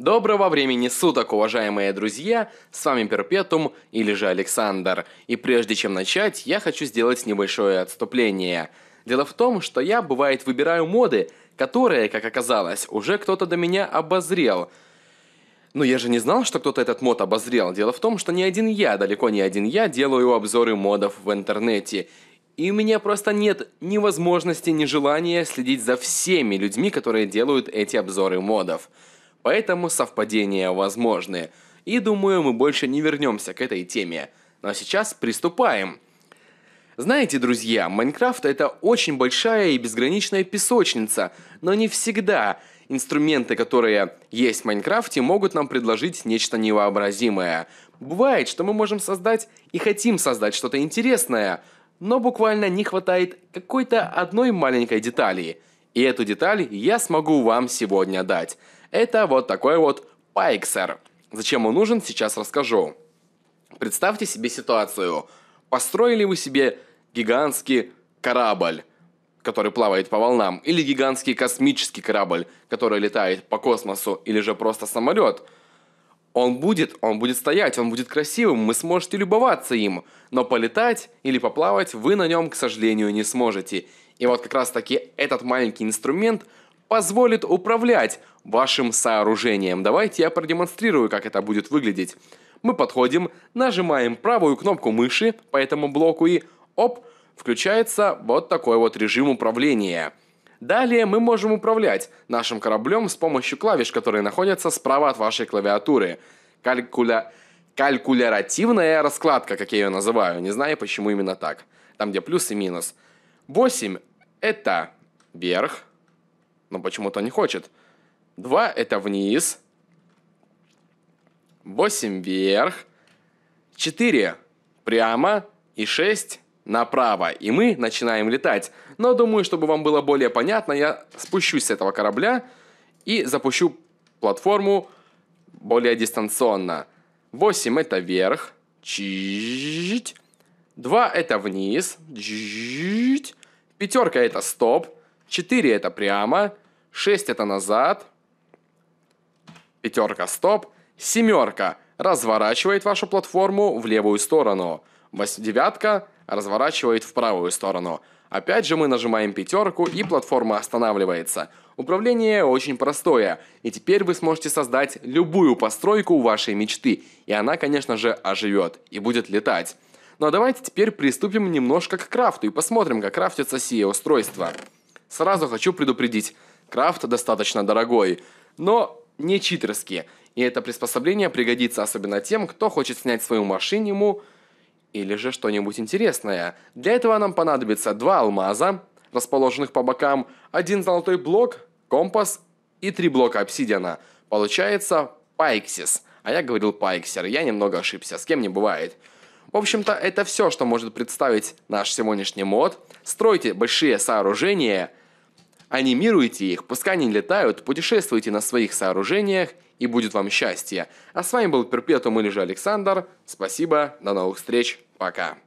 Доброго времени суток, уважаемые друзья! С вами Перпетум или же Александр. И прежде чем начать, я хочу сделать небольшое отступление. Дело в том, что я, бывает, выбираю моды, которые, как оказалось, уже кто-то до меня обозрел. Но я же не знал, что кто-то этот мод обозрел. Дело в том, что не один я, далеко не один я, делаю обзоры модов в интернете. И у меня просто нет ни возможности, ни желания следить за всеми людьми, которые делают эти обзоры модов. Поэтому совпадения возможны. И думаю, мы больше не вернемся к этой теме. Но сейчас приступаем. Знаете, друзья, Майнкрафт это очень большая и безграничная песочница, но не всегда инструменты, которые есть в Майнкрафте, могут нам предложить нечто невообразимое. Бывает, что мы можем создать и хотим создать что-то интересное, но буквально не хватает какой-то одной маленькой детали. И эту деталь я смогу вам сегодня дать. Это вот такой вот пайксер. Зачем он нужен, сейчас расскажу. Представьте себе ситуацию. Построили вы себе гигантский корабль, который плавает по волнам, или гигантский космический корабль, который летает по космосу, или же просто самолет. Он будет, он будет стоять, он будет красивым, вы сможете любоваться им, но полетать или поплавать вы на нем, к сожалению, не сможете. И вот как раз таки этот маленький инструмент позволит управлять вашим сооружением. Давайте я продемонстрирую, как это будет выглядеть. Мы подходим, нажимаем правую кнопку мыши по этому блоку и оп, включается вот такой вот режим управления. Далее мы можем управлять нашим кораблем с помощью клавиш, которые находятся справа от вашей клавиатуры. Калькуля... Калькулятивная раскладка, как я ее называю. Не знаю, почему именно так. Там, где плюс и минус. 8 – это вверх, но почему-то не хочет. 2 это вниз, 8 вверх, 4 прямо и 6 направо. И мы начинаем летать. Но думаю, чтобы вам было более понятно, я спущусь с этого корабля и запущу платформу более дистанционно. 8 это вверх. 2 это вниз. Пятерка это стоп. 4 это прямо. 6 это назад. Пятерка стоп. Семерка разворачивает вашу платформу в левую сторону. Девятка разворачивает в правую сторону. Опять же мы нажимаем пятерку и платформа останавливается. Управление очень простое, и теперь вы сможете создать любую постройку вашей мечты, и она, конечно же, оживет и будет летать. Но ну, а давайте теперь приступим немножко к крафту и посмотрим, как крафтится сие устройство. E Сразу хочу предупредить, Крафт достаточно дорогой, но не читерский, и это приспособление пригодится особенно тем, кто хочет снять свою машиниму или же что-нибудь интересное. Для этого нам понадобится два алмаза, расположенных по бокам, один золотой блок, компас и три блока обсидиана. Получается пайксис. А я говорил пайксер, я немного ошибся, с кем не бывает. В общем-то, это все, что может представить наш сегодняшний мод. Стройте большие сооружения – Анимируйте их, пускай они летают, путешествуйте на своих сооружениях, и будет вам счастье. А с вами был Перпетум или же Александр. Спасибо, до новых встреч, пока.